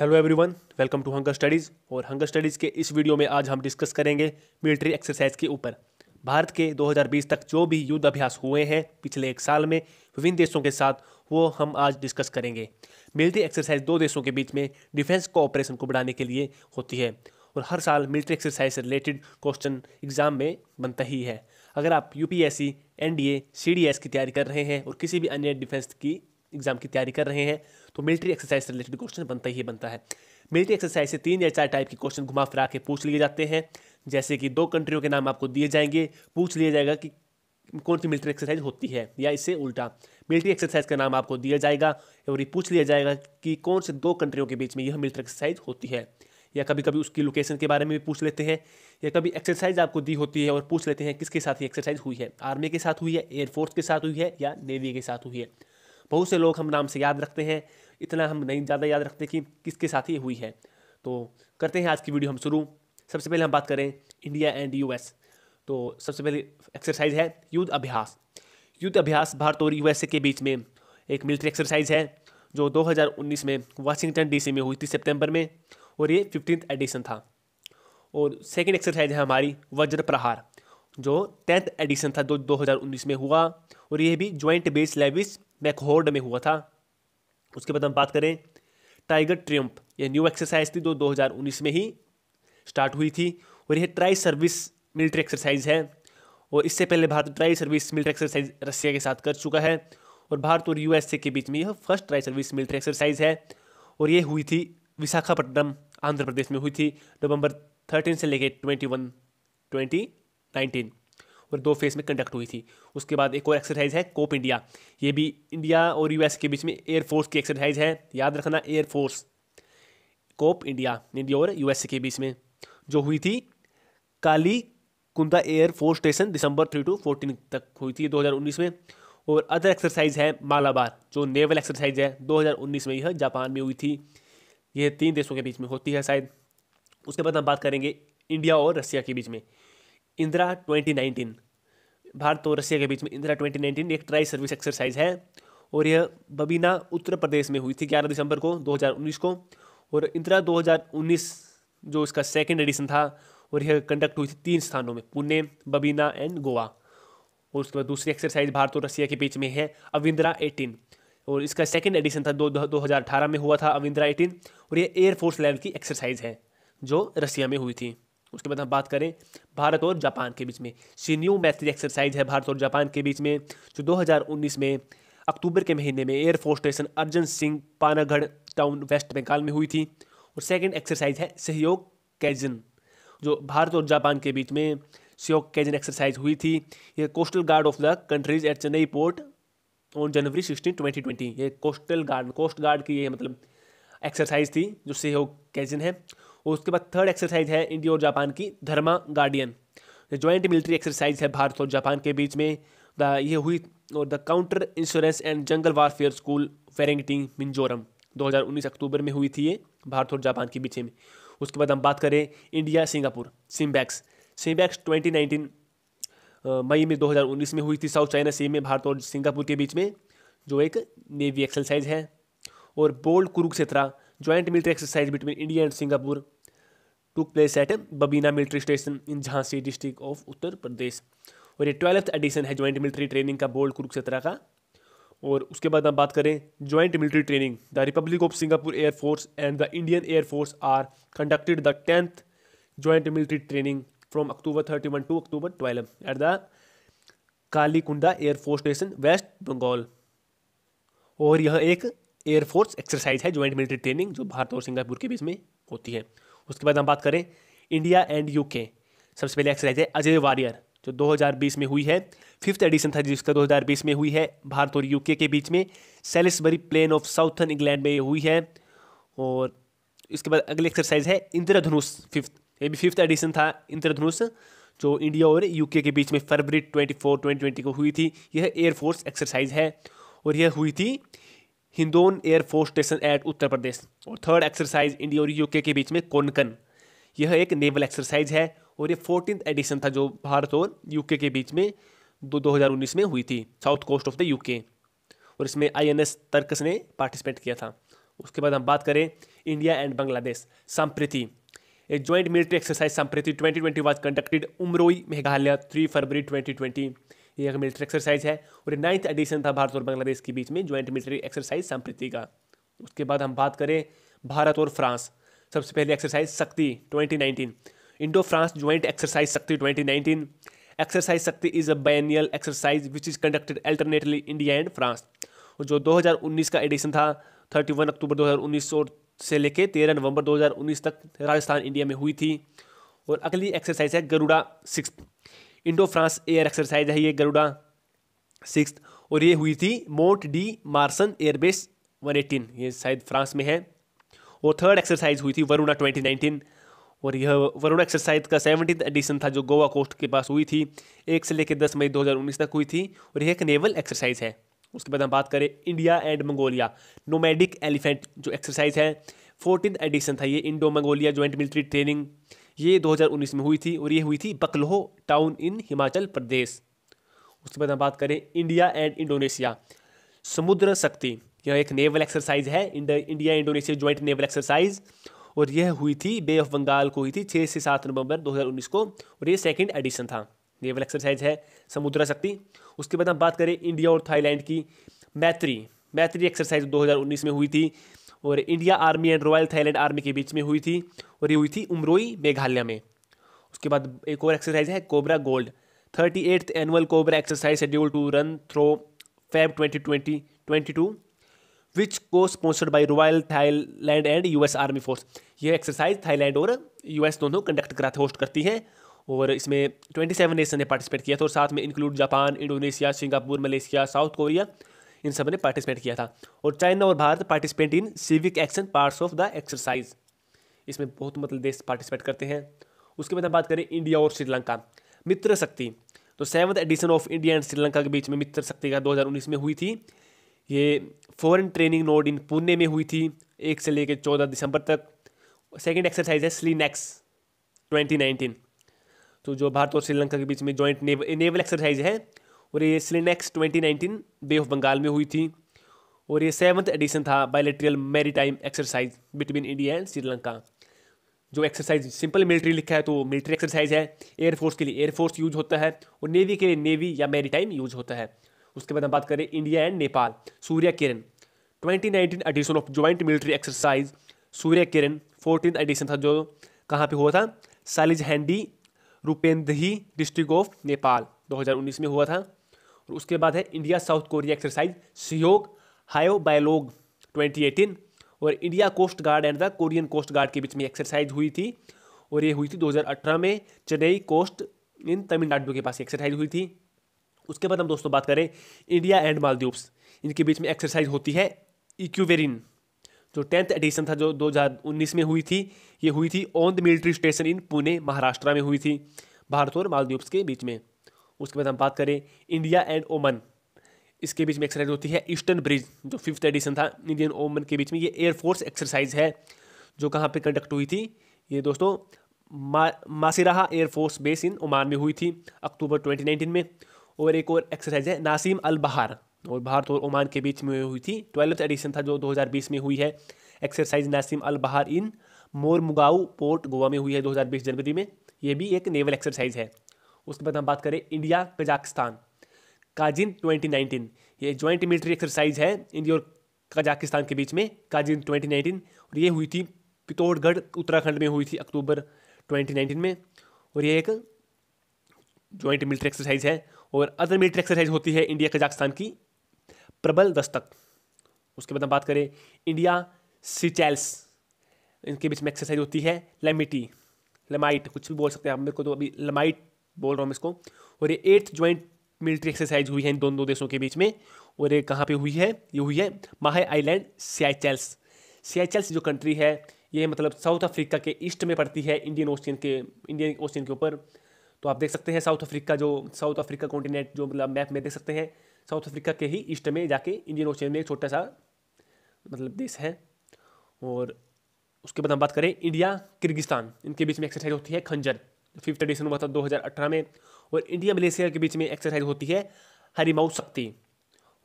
hello everyone welcome to hunger studies और hunger studies के इस वीडियो में आज हम डिस्कस करेंगे मिलिट्री एक्सरसाइज के ऊपर भारत के 2020 तक जो भी युद्ध अभ्यास हुए हैं पिछले एक साल में विभिन्न देशों के साथ वो हम आज डिस्कस करेंगे मिलिट्री एक्सरसाइज दो देशों के बीच में डिफेंस कोऑपरेशन को बढ़ाने के लिए होती है और हर साल मिलिट्री एक्सरसाइज से रिलेटेड क्वेश्चन एग्जाम में बनता ही है अगर आप U P S C N D A C D S की तैयारी कर रहे हैं और किसी भी अन्य डिफेंस की एग्ज़ाम की तैयारी कर रहे हैं तो मिलिट्री एक्सरसाइज से रिलेटेड क्वेश्चन बनता ही बनता है मिलिट्री एक्सरसाइज से तीन या चार टाइप के क्वेश्चन घुमा फिरा के पूछ लिए जाते हैं जैसे कि दो कंट्रियों के नाम आपको दिए जाएंगे पूछ लिया जाएगा कि कौन सी मिलिट्री एक्सरसाइज होती है या इससे उल्टा मिलिट्री एक्सरसाइज का नाम आपको दिया जाएगा और ये पूछ लिया जाएगा कि कौन से दो कंट्रियों के बीच में यह मिलिट्री एक्सरसाइज होती है या कभी कभी उसकी लोकेशन के बारे में भी पूछ लेते हैं या कभी एक्सरसाइज आपको दी होती है और पूछ लेते हैं किसके साथ ये एक्सरसाइज हुई है आर्मी के साथ हुई है एयरफोर्स के साथ हुई है या नेवी के साथ हुई है बहुत से लोग हम नाम से याद रखते हैं इतना हम नहीं ज़्यादा याद रखते कि किसके साथ ये हुई है तो करते हैं आज की वीडियो हम शुरू सबसे पहले हम बात करें इंडिया एंड यूएस तो सबसे पहले एक्सरसाइज है युद्ध अभ्यास युद्ध अभ्यास भारत और यूएसए के बीच में एक मिलिट्री एक्सरसाइज है जो 2019 में वाशिंगटन डीसी में हुई थी सितंबर में और ये फिफ्टीन एडिशन था और सेकेंड एक्सरसाइज है हमारी वज्र प्रहार जो टेंथ एडिशन था जो 2019 में हुआ और यह भी ज्वाइंट बेस लेविस मैकहोर्ड में हुआ था उसके बाद हम बात करें टाइगर ट्रियम्प यह न्यू एक्सरसाइज थी जो 2019 में ही स्टार्ट हुई थी और यह ट्राई सर्विस मिलिट्री एक्सरसाइज है और इससे पहले Bharat tri service military exercise Russia के साथ कर चुका है और भारत और यू के बीच में यह first tri service military exercise है और ये हुई थी विशाखापट्टनम आंध्र प्रदेश में हुई थी नवंबर थर्टीन से लेकर ट्वेंटी वन ट्वेंटी नाइनटीन और दो फेज में कंडक्ट हुई थी उसके बाद एक और एक्सरसाइज है कोप इंडिया ये भी इंडिया और यूएस के बीच में एयरफोर्स की एक्सरसाइज है याद रखना एयरफोर्स कोप इंडिया इंडिया और यूएस के बीच में जो हुई थी Kalaikunda air force station December three to fourteen तक हुई थी दो में और अदर एक्सरसाइज है मालाबार जो नेवल एक्सरसाइज है 2019 में यह जापान में हुई थी यह तीन देशों के बीच में होती है शायद उसके बाद हम बात करेंगे इंडिया और रशिया के बीच में इंदिरा 2019 भारत और रशिया के बीच में इंदिरा 2019 एक ट्राई सर्विस एक्सरसाइज है और यह बबीना उत्तर प्रदेश में हुई थी 11 दिसंबर को 2019 को और इंदिरा 2019 जो इसका सेकेंड एडिशन था और यह कंडक्ट हुई थी तीन स्थानों में पुणे बबीना एंड गोवा और उसके बाद दूसरी एक्सरसाइज भारत और रशिया के बीच में है अविंद्रा एटीन और इसका सेकेंड एडिशन था दो दो हज़ार अठारह में हुआ था अविंद्रा एटीन और यह एयरफोर्स लेवल की एक्सरसाइज है जो रसिया में हुई थी उसके बाद हम बात करें भारत और जापान के बीच में सीनियो मैत्री एक्सरसाइज है भारत और जापान के बीच में जो 2019 में अक्टूबर के महीने में air force station Arjan Singh Panagarh town west Bengal में हुई थी और सेकेंड एक्सरसाइज है सहयोग कैजन जो भारत और जापान के बीच में सहयोग कैजन एक्सरसाइज हुई थी ये coastal guard of the countries at Chennai port on January sixteen twenty twenty ये कोस्टल गार्ड कोस्ट गार्ड की ये मतलब एक्सरसाइज थी जो सहयोग कैजन है और उसके बाद थर्ड एक्सरसाइज है इंडिया और जापान की Dharma guardian joint military exercise है भारत और जापान के बीच में द ये हुई और the counter insurance and jungle warfare school Vairengte Mizoram 2019 अक्टूबर में हुई थी ये भारत और जापान के बीच में उसके बाद हम बात करें इंडिया सिंगापुर सिम्बैक्स सिम्बैक्स 2019 मई में 2019 में हुई थी साउथ चाइना सी में भारत और सिंगापुर के बीच में जो एक नेवी एक्सरसाइज है और bold Kurukshetra joint military exercise between India and Singapore took place at Babina military station in Jhansi district of Uttar Pradesh और ये ट्वेल्थ एडिशन है ज्वाइंट मिलिट्री ट्रेनिंग का बोर्ड कुरुक्षेत्रा का और उसके बाद हम बात करें joint military training the Republic of Singapore air force and the Indian air force are conducted the tenth joint military training from October thirty one to October twelve at the Kalaikunda air force station west Bengal और यह एक air force exercise है joint military training जो भारत और Singapore के बीच में होती है उसके बाद हम बात करें इंडिया एंड यू सबसे पहले एक्सरसाइज है अजय वारियर जो 2020 में हुई है फिफ्थ एडिशन था जिसका 2020 में हुई है भारत और यूके के बीच में Salisbury plain of southern England में हुई है और इसके बाद अगली एक्सरसाइज है इंद्रधनुष फिफ्थ ये भी फिफ्थ एडिशन था इंद्रधनुष जो इंडिया और यूके के बीच में February twenty four twenty twenty को हुई थी यह एयरफोर्स एक्सरसाइज है और यह हुई थी Hindon air force station at Uttar Pradesh और थर्ड एक्सरसाइज इंडिया और यूके के बीच में कोनकन यह एक नेवल एक्सरसाइज है और ये फोर्टीन एडिशन था जो भारत और यूके के बीच में दो दो हज़ार उन्नीस में हुई थी south coast of the UK और इसमें एस तर्कस ने पार्टिसिपेट किया था उसके बाद हम बात करें India and Bangladesh Sampriti a joint military exercise Sampriti twenty twenty was conducted Umroi Meghalaya three February twenty twenty ये एक मिलिट्री एक्सरसाइज है और नाइन्थ एडिशन था भारत और बांग्लादेश के बीच में ज्वाइंट मिलिट्री एक्सरसाइज संप्रति का उसके बाद हम बात करें भारत और फ्रांस सबसे पहले एक्सरसाइज शक्ति 2019 इंडो फ्रांस ज्वाइंट एक्सरसाइज शक्ति 2019 exercise Shakti is a biennial exercise which is conducted alternately India and France और जो 2019 का एडिशन था 31 अक्टूबर 2019 और से लेके 13 नवंबर 2019 तक राजस्थान इंडिया में हुई थी और अगली एक्सरसाइज है Garuda six Indo France air exercise है ये गरुड़ा सिक्स और ये हुई थी मोट डी मार्सन एयरबेस 118 ये शायद फ्रांस में है और थर्ड एक्सरसाइज हुई थी वरुणा 2019 और यह वरुणा एक्सरसाइज का सेवनटीन एडिशन था जो गोवा कोस्ट के पास हुई थी एक से लेकर दस मई 2019 तक हुई थी और यह एक नेवल एक्सरसाइज है उसके बाद हम बात करें India and Mongolia nomadic elephant जो एक्सरसाइज है फोर्टीन एडिशन था ये Indo Mongolia joint military training ये 2019 में हुई थी और ये हुई थी बकलोह टाउन इन हिमाचल प्रदेश उसके बाद हम बात करें इंडिया एंड इंडोनेशिया समुद्र शक्ति यह एक नेवल एक्सरसाइज है India Indonesia joint naval exercise और यह हुई थी बे ऑफ बंगाल को हुई थी छः से सात नवंबर 2019 को और ये सेकंड एडिशन था नेवल एक्सरसाइज है समुद्र शक्ति उसके बाद हम बात करें इंडिया और थाईलैंड की मैत्री मैत्री एक्सरसाइज 2019 में हुई थी और India army and royal Thailand army के बीच में हुई थी और ये हुई थी उमरोई मेघालय में उसके बाद एक और एक्सरसाइज है cobra gold thirty eighth annual cobra exercise schedule to run through Feb twenty twenty twenty to which co-sponsored by royal Thailand and U S army force ये एक्सरसाइज थाईलैंड और यू एस दोनों conduct करा था host करती है और इसमें twenty seven nation ने पार्टिसिपेट किया था और साथ में include Japan Indonesia Singapore Malaysia South Korea इन सब ने पार्टिसिपेट किया था और चाइना और Bharat participate in civic action parts of the exercise इसमें बहुत मतलब देश पार्टिसिपेट करते हैं उसके बाद हम बात करें इंडिया और श्रीलंका मित्र शक्ति तो seventh edition of India and Sri Lanka के बीच में मित्र शक्ति का दो में हुई थी ये foreign training node in Pune में हुई थी एक से लेकर चौदह दिसंबर तक सेकेंड एक्सरसाइज है स्लीनेक्स 2019 तो जो भारत और श्रीलंका के बीच में जॉइंट नेवल एक्सरसाइज है और ये सिलिनेक्स 2019 बे ऑफ बंगाल में हुई थी और ये सेवन्थ एडिशन था bilateral maritime exercise between India and Sri Lanka जो एक्सरसाइज सिंपल मिलिट्री लिखा है तो मिलिट्री एक्सरसाइज है एयरफोर्स के लिए एयरफोर्स यूज होता है और नेवी के लिए नेवी या मेरी यूज होता है उसके बाद हम बात करें India and Nepal Surya Kiran 2019 edition of joint military exercise Surya Kiran fourteen edition था जो कहाँ पे हुआ था Saljhandi Rupandehi district of Nepal 2019 में हुआ था और उसके बाद है इंडिया साउथ कोरिया एक्सरसाइज सहयोग हायो बायोलोग 2018 और India coast guard and the Korean coast guard के बीच में एक्सरसाइज हुई थी और ये हुई थी 2018 में चेन्नई कोस्ट इन तमिलनाडु के पास एक्सरसाइज हुई थी उसके बाद हम दोस्तों बात करें इंडिया एंड मालदीव्स इनके बीच में एक्सरसाइज होती है इक्यूवेरिन जो टेंथ एडिशन था जो 2019 में हुई थी ये हुई थी on the military station in Pune Maharashtra में हुई थी भारत और मालदीव्स के बीच में उसके बाद हम बात करें इंडिया एंड ओमन इसके बीच में एक्सरसाइज होती है ईस्टर्न ब्रिज जो फिफ्थ एडिशन था इंडियन ओमन के बीच में ये एयरफोर्स एक्सरसाइज है जो कहाँ पे कंडक्ट हुई थी ये दोस्तों मा Masirah air force base in Oman में हुई थी अक्टूबर 2019 में और एक और एक्सरसाइज है नासिम अल बहार और भारत और ओमान के बीच में हुई थी ट्वेल्थ एडिशन था जो 2020 में हुई है एक्सरसाइज नासिम अल बहार इन मोरमुगाऊ पोर्ट गोवा में हुई है 2020 जनवरी में ये भी एक नेवल एक्सरसाइज है उसके बाद हम बात करें इंडिया कजाकिस्तान काजिन 2019 ये ज्वाइंट मिलिट्री एक्सरसाइज है इंडिया और कजाकिस्तान के बीच में काजिन 2019 और ये हुई थी पितौड़गढ़ उत्तराखंड में हुई थी अक्टूबर 2019 में और ये एक ज्वाइंट मिलिट्री एक्सरसाइज है और अदर मिलिट्री एक्सरसाइज होती है इंडिया कजाकिस्तान की प्रबल दस्तक उसके बाद हम बात करें इंडिया सिचैल्स इनके बीच में एक्सरसाइज होती है लेमिटी लेमाइट कुछ भी बोल सकते हैं आप मेरे को तो अभी लेमाइट बोल रहा हूँ इसको और ये एट्थ ज्वाइंट मिलिट्री एक्सरसाइज हुई है इन दोनों दो देशों के बीच में और ये कहाँ पे हुई है ये हुई है माहे आइलैंड सियाचल्स सियाचल्स जो कंट्री है ये मतलब साउथ अफ्रीका के ईस्ट में पड़ती है इंडियन ओशियन के इंडियन ओशियन के ऊपर तो आप देख सकते हैं साउथ अफ्रीका जो साउथ अफ्रीका कॉन्टिनेंट जो मतलब मैप में देख सकते हैं साउथ अफ्रीका के ही ईस्ट में जाके इंडियन ओशियन में एक छोटा सा मतलब देश है और उसके बाद हम बात करें इंडिया किर्गिस्तान इनके बीच में एक्सरसाइज होती है खंजर फिफ्थ एडिशन हुआ था 2018 में और इंडिया मलेशिया के बीच में एक्सरसाइज होती है हरिमाऊ शक्ति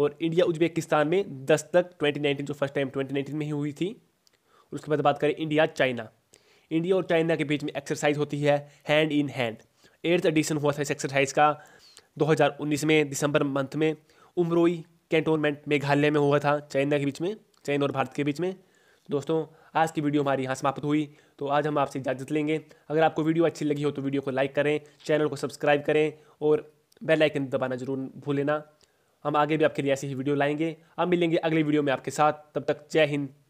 और इंडिया उज्बेकिस्तान में दस तक 2019 जो फर्स्ट टाइम 2019 में ही हुई थी और उसके बाद बात करें इंडिया चाइना इंडिया और चाइना के बीच में एक्सरसाइज होती है hand in hand eighth edition हुआ था इस एक्सरसाइज का 2019 में दिसंबर मंथ में उमरोई कैंटोनमेंट मेघालय में हुआ था चाइना के बीच में चाइना और भारत के बीच में दोस्तों आज की वीडियो हमारी यहाँ समाप्त हुई तो आज हम आपसे इजाज़त लेंगे अगर आपको वीडियो अच्छी लगी हो तो वीडियो को लाइक करें चैनल को सब्सक्राइब करें और बेल आइकन दबाना जरूर भूलें ना हम आगे भी आपके लिए ऐसी ही वीडियो लाएंगे हम मिलेंगे अगली वीडियो में आपके साथ तब तक जय हिंद